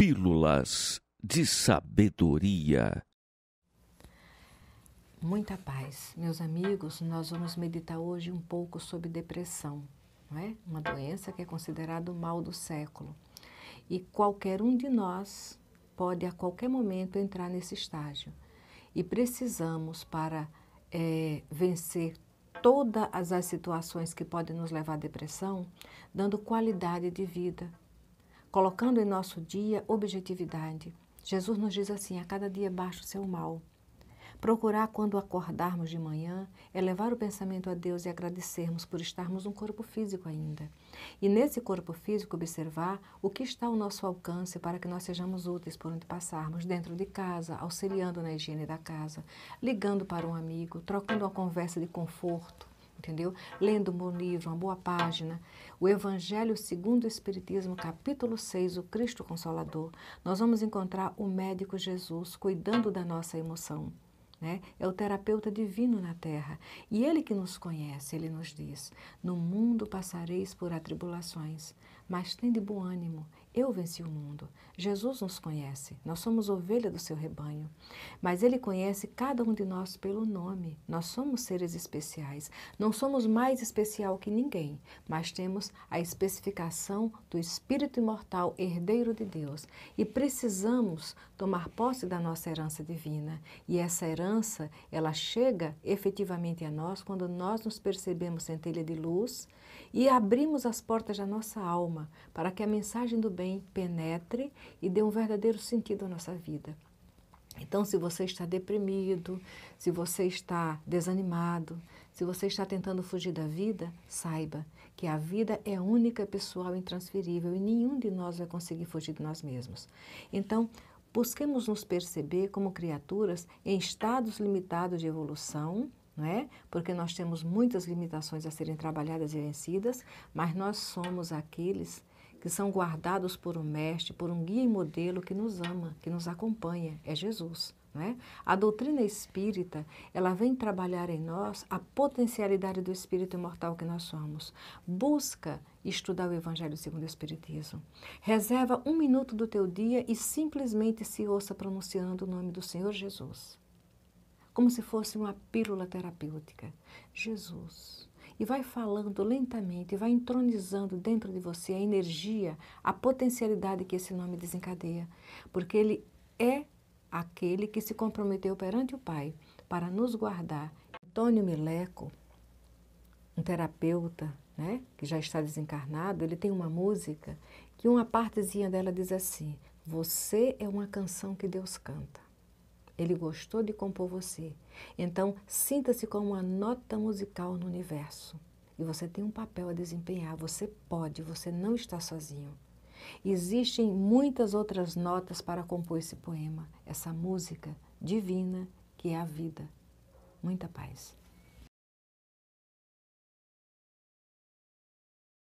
Pílulas de Sabedoria. Muita paz. Meus amigos, nós vamos meditar hoje um pouco sobre depressão, não é? uma doença que é considerada o mal do século. E qualquer um de nós pode a qualquer momento entrar nesse estágio. E precisamos, para é, vencer todas as situações que podem nos levar à depressão, dando qualidade de vida, colocando em nosso dia objetividade. Jesus nos diz assim: a cada dia baixa o seu mal. Procurar, quando acordarmos de manhã, é levar o pensamento a Deus e agradecermos por estarmos um corpo físico ainda. E nesse corpo físico, observar o que está ao nosso alcance para que nós sejamos úteis por onde passarmos, dentro de casa, auxiliando na higiene da casa, ligando para um amigo, trocando uma conversa de conforto entendeu? Lendo um bom livro, uma boa página. O Evangelho segundo o Espiritismo, capítulo 6, o Cristo Consolador. Nós vamos encontrar o médico Jesus cuidando da nossa emoção. Né? É o terapeuta divino na terra. E ele que nos conhece, ele nos diz: No mundo passareis por atribulações, mas tende bom ânimo, eu venci o mundo. Jesus nos conhece, nós somos ovelha do seu rebanho. Mas ele conhece cada um de nós pelo nome. Nós somos seres especiais. Não somos mais especial que ninguém, mas temos a especificação do Espírito imortal, herdeiro de Deus. E precisamos tomar posse da nossa herança divina. E essa herança, ela chega efetivamente a nós quando nós nos percebemos centelha de luz e abrimos as portas da nossa alma para que a mensagem do também penetre e dê um verdadeiro sentido à nossa vida. Então, se você está deprimido, se você está desanimado, se você está tentando fugir da vida, saiba que a vida é única, pessoal, e intransferível e nenhum de nós vai conseguir fugir de nós mesmos. Então, busquemos nos perceber como criaturas em estados limitados de evolução, não é? Porque nós temos muitas limitações a serem trabalhadas e vencidas, mas nós somos aqueles que são guardados por um mestre, por um guia e modelo que nos ama, que nos acompanha, é Jesus. né? A doutrina espírita, ela vem trabalhar em nós a potencialidade do espírito imortal que nós somos. Busca estudar o Evangelho segundo o Espiritismo. Reserva um minuto do teu dia e simplesmente se ouça pronunciando o nome do Senhor Jesus. Como se fosse uma pílula terapêutica. Jesus, e vai falando lentamente, vai entronizando dentro de você a energia, a potencialidade que esse nome desencadeia, porque ele é aquele que se comprometeu perante o Pai para nos guardar. Antônio Mileco, um terapeuta, né, que já está desencarnado, ele tem uma música que uma partezinha dela diz assim: Você é uma canção que Deus canta. Ele gostou de compor você. Então, sinta-se como uma nota musical no universo. E você tem um papel a desempenhar. Você pode, você não está sozinho. Existem muitas outras notas para compor esse poema, essa música divina que é a vida. Muita paz.